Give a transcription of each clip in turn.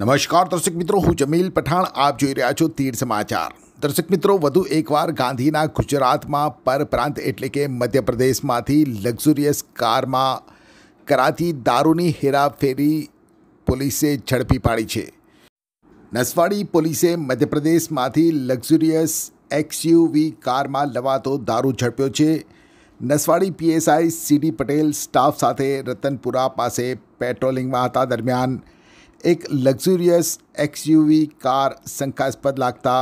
નમસ્કાર દર્શક મિત્રો હું જમીલ પઠાણ આપ જોઈ રહ્યા છો તીર સમાચાર દર્શક મિત્રો વધુ એકવાર ગાંધીના ગુજરાતમાં પરપ્રાંત એટલે કે મધ્યપ્રદેશમાંથી લક્ઝુરિયસ કારમાં કરાતી દારૂની હેરાફેરી પોલીસે ઝડપી પાડી છે નસવાડી પોલીસે મધ્યપ્રદેશમાંથી લક્ઝુરિયસ એક્સયુવી કારમાં લવાતો દારૂ ઝડપ્યો છે Naswadi PSI CD Patel staff સાથે રતનપુરા પાસે પેટ્રોલિંગમાં હતા દરમિયાન એક લક્ઝુરિયસ એક્સયુવી કાર શંકાસ્પદ લાગતા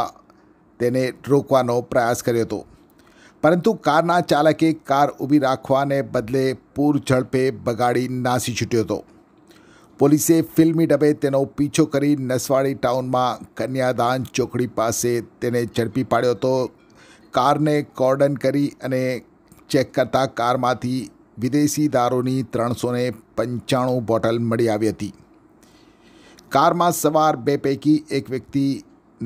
તેને રોકવાનો પ્રયાસ કર્યો હતો પરંતુ કારના ચાલકે કાર ઊભી રાખવાને બદલે પૂર ઝડપે બગાડી નાસી છૂટ્યો હતો પોલીસે ફિલ્મી ડબે તેનો પીછો કરી નસવાડી ટાઉનમાં કન્યાદાન ચોકડી પાસે તેને ઝડપી પાડ્યો હતો કારને કોર્ડન કરી અને ચેક કરતા કારમાંથી વિદેશી દારૂની ત્રણસો પંચાણું બોટલ મળી આવી હતી કારમાં સવાર બે પૈકી એક વ્યક્તિ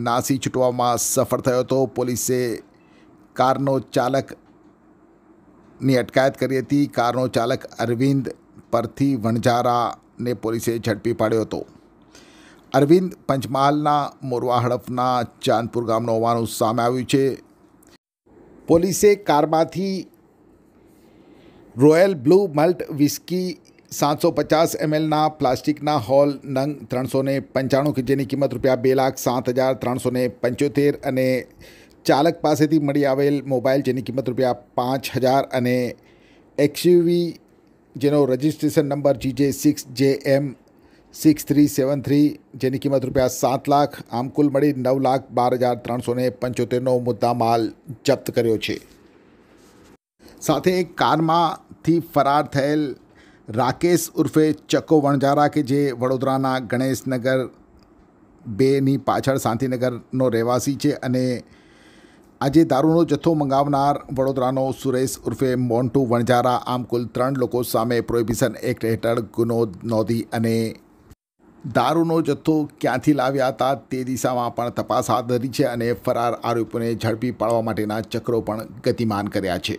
નાસી છૂટવામાં સફળ થયો હતો પોલીસે કારનો ચાલકની અટકાયત કરી હતી કારનો ચાલક અરવિંદ પરથી વણઝારાને પોલીસે ઝડપી પાડ્યો હતો અરવિંદ પંચમહાલના મોરવા હડફના ચાંદપુર ગામનો હોવાનું સામે આવ્યું છે પોલીસે કારમાંથી રોયલ બ્લુ મલ્ટ વિસ્કી સાતસો પચાસ એમએલના પ્લાસ્ટિકના હોલ નંગ ત્રણસો ને પંચાણું કે જેની કિંમત રૂપિયા બે લાખ સાત હજાર ત્રણસો ને પંચોતેર અને ચાલક પાસેથી મળી આવેલ મોબાઈલ જેની કિંમત રૂપિયા પાંચ હજાર અને એક્સયુવી જેનો registration number GJ six J M six three seven three જેની કિંમત રૂપિયા સાત લાખ આમ કુલ મળી નવ લાખ બાર હજાર ત્રણસો ને પંચોતેરનો મુદ્દા માલ જપ્ત કર્યો છે સાથે કારમાંથી ફરાર થયેલ રાકેશ ઉર્ફે ચકો વણજારા કે જે વડોદરાના ગણેશનગર બેની પાછળ શાંતિનગરનો રહેવાસી છે અને આજે દારૂનો જથ્થો મંગાવનાર વડોદરાનો સુરેશ ઉર્ફે મોન્ટુ વણજારા આમ કુલ ત્રણ લોકો સામે પ્રોહિબિશન એક્ટ હેઠળ ગુનો નોંધી અને દારૂનો જથ્થો ક્યાંથી લાવ્યા હતા તે દિશામાં પણ તપાસ હાથ ધરી છે અને ફરાર આરોપીઓને ઝડપી પાડવા માટેના ચક્રો પણ ગતિમાન કર્યા છે